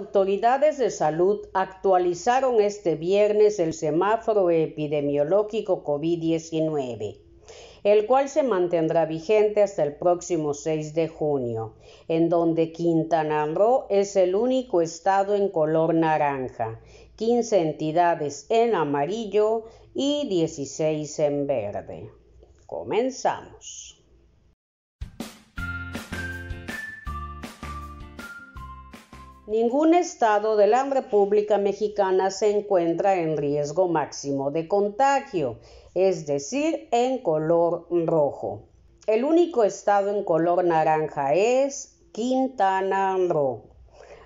autoridades de salud actualizaron este viernes el semáforo epidemiológico COVID-19 el cual se mantendrá vigente hasta el próximo 6 de junio, en donde Quintana Roo es el único estado en color naranja, 15 entidades en amarillo y 16 en verde. Comenzamos. ningún estado de la República Mexicana se encuentra en riesgo máximo de contagio, es decir, en color rojo. El único estado en color naranja es Quintana Roo.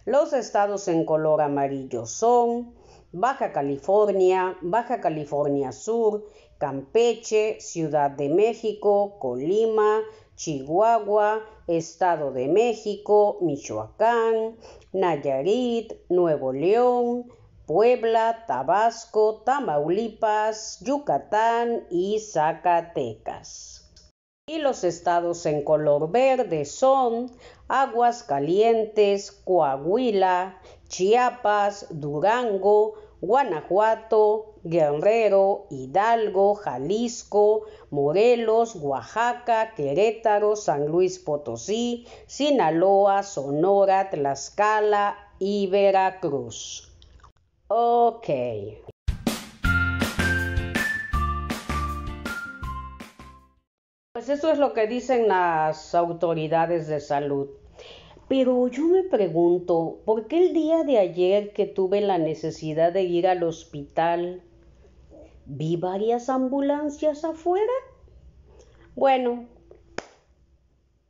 Los estados en color amarillo son Baja California, Baja California Sur, Campeche, Ciudad de México, Colima, Chihuahua, Estado de México, Michoacán, Nayarit, Nuevo León, Puebla, Tabasco, Tamaulipas, Yucatán y Zacatecas. Y los estados en color verde son Aguascalientes, Coahuila, Chiapas, Durango, Guanajuato, Guerrero, Hidalgo, Jalisco, Morelos, Oaxaca, Querétaro, San Luis Potosí, Sinaloa, Sonora, Tlaxcala y Veracruz. Ok. Pues eso es lo que dicen las autoridades de salud. Pero yo me pregunto, ¿por qué el día de ayer que tuve la necesidad de ir al hospital, vi varias ambulancias afuera? Bueno,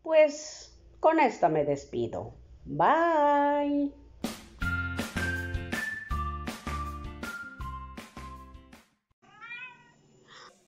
pues con esta me despido. Bye.